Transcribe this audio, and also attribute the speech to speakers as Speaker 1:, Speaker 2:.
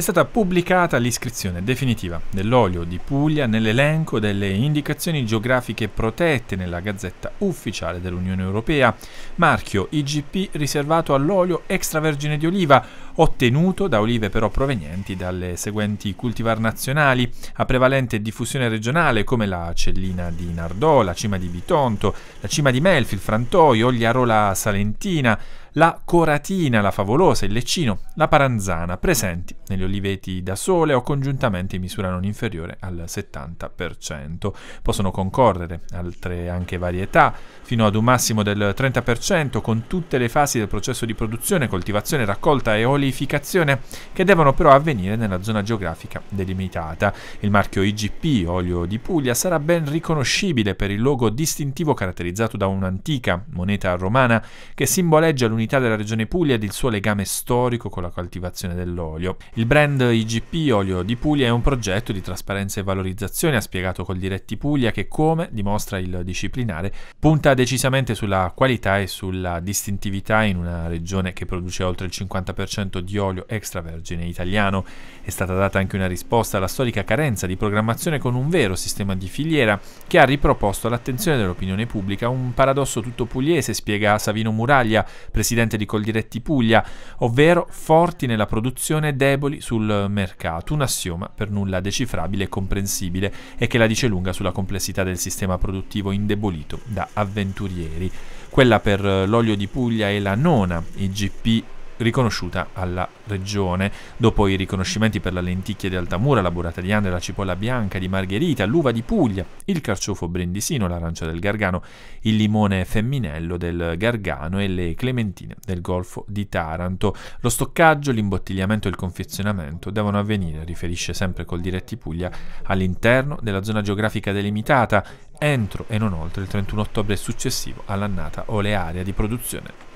Speaker 1: è stata pubblicata l'iscrizione definitiva dell'olio di Puglia nell'elenco delle indicazioni geografiche protette nella Gazzetta Ufficiale dell'Unione Europea, marchio IGP riservato all'olio extravergine di oliva, ottenuto da olive però provenienti dalle seguenti cultivar nazionali, a prevalente diffusione regionale come la cellina di Nardò, la cima di Bitonto, la cima di Melfi, il Frantoio, gli Arola Salentina, la coratina, la favolosa, il leccino, la paranzana, presenti negli oliveti da sole o congiuntamente in misura non inferiore al 70%. Possono concorrere altre anche varietà, fino ad un massimo del 30%, con tutte le fasi del processo di produzione, coltivazione, raccolta e olificazione, che devono però avvenire nella zona geografica delimitata. Il marchio IGP, olio di Puglia, sarà ben riconoscibile per il logo distintivo caratterizzato da un'antica moneta romana che simboleggia l'unità dell'unità della regione Puglia e del suo legame storico con la coltivazione dell'olio. Il brand IGP Olio di Puglia è un progetto di trasparenza e valorizzazione, ha spiegato col Diretti Puglia, che come dimostra il disciplinare, punta decisamente sulla qualità e sulla distintività in una regione che produce oltre il 50% di olio extravergine italiano. È stata data anche una risposta alla storica carenza di programmazione con un vero sistema di filiera che ha riproposto all'attenzione dell'opinione pubblica un paradosso tutto pugliese, spiega Savino Muraglia, presidente presidente di Coldiretti Puglia, ovvero forti nella produzione, deboli sul mercato, un assioma per nulla decifrabile e comprensibile e che la dice lunga sulla complessità del sistema produttivo indebolito da avventurieri. Quella per l'olio di Puglia è la nona IGP riconosciuta alla regione. Dopo i riconoscimenti per la lenticchia di Altamura, la burrata di Andria, la cipolla bianca di Margherita, l'uva di Puglia, il carciofo brindisino, l'arancia del Gargano, il limone femminello del Gargano e le clementine del Golfo di Taranto. Lo stoccaggio, l'imbottigliamento e il confezionamento devono avvenire, riferisce sempre col diretti Puglia, all'interno della zona geografica delimitata entro e non oltre il 31 ottobre successivo all'annata olearia di produzione